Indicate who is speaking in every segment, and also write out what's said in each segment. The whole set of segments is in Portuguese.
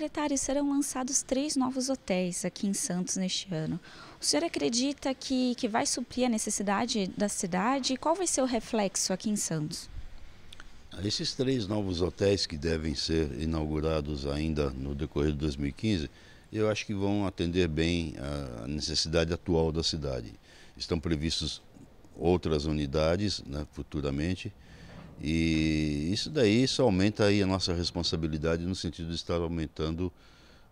Speaker 1: Secretário, serão lançados três novos hotéis aqui em Santos neste ano. O senhor acredita que, que vai suprir a necessidade da cidade? qual vai ser o reflexo aqui em Santos?
Speaker 2: Esses três novos hotéis que devem ser inaugurados ainda no decorrer de 2015, eu acho que vão atender bem a necessidade atual da cidade. Estão previstos outras unidades né, futuramente. E isso daí isso aumenta aí a nossa responsabilidade no sentido de estar aumentando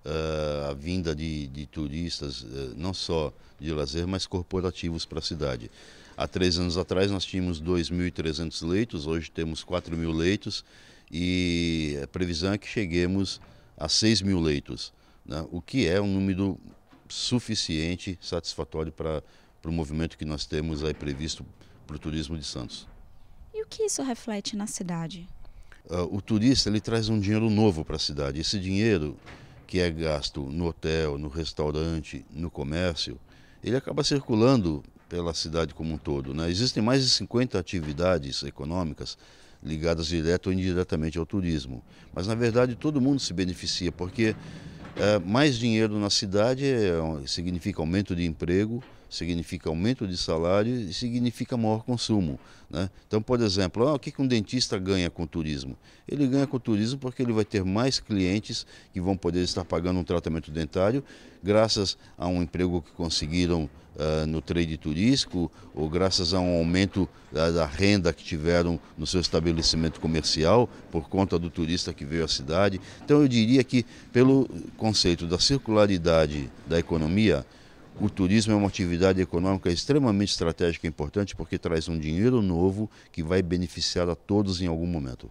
Speaker 2: uh, a vinda de, de turistas, uh, não só de lazer, mas corporativos para a cidade. Há três anos atrás nós tínhamos 2.300 leitos, hoje temos 4.000 leitos e a é previsão é que cheguemos a 6.000 leitos, né? o que é um número suficiente, satisfatório para, para o movimento que nós temos aí previsto para o turismo de Santos.
Speaker 1: E o que isso reflete na cidade?
Speaker 2: Uh, o turista ele traz um dinheiro novo para a cidade. Esse dinheiro que é gasto no hotel, no restaurante, no comércio, ele acaba circulando pela cidade como um todo. Né? Existem mais de 50 atividades econômicas ligadas direto ou indiretamente ao turismo. Mas, na verdade, todo mundo se beneficia, porque é, mais dinheiro na cidade é, significa aumento de emprego, significa aumento de salário e significa maior consumo. Né? Então, por exemplo, ah, o que, que um dentista ganha com o turismo? Ele ganha com o turismo porque ele vai ter mais clientes que vão poder estar pagando um tratamento dentário graças a um emprego que conseguiram uh, no trade turístico ou graças a um aumento da, renda que tiveram no seu estabelecimento comercial por conta do turista que veio à cidade. Então eu diria que pelo conceito da circularidade da economia, o turismo é uma atividade econômica extremamente estratégica e importante porque traz um dinheiro novo que vai beneficiar a todos em algum momento.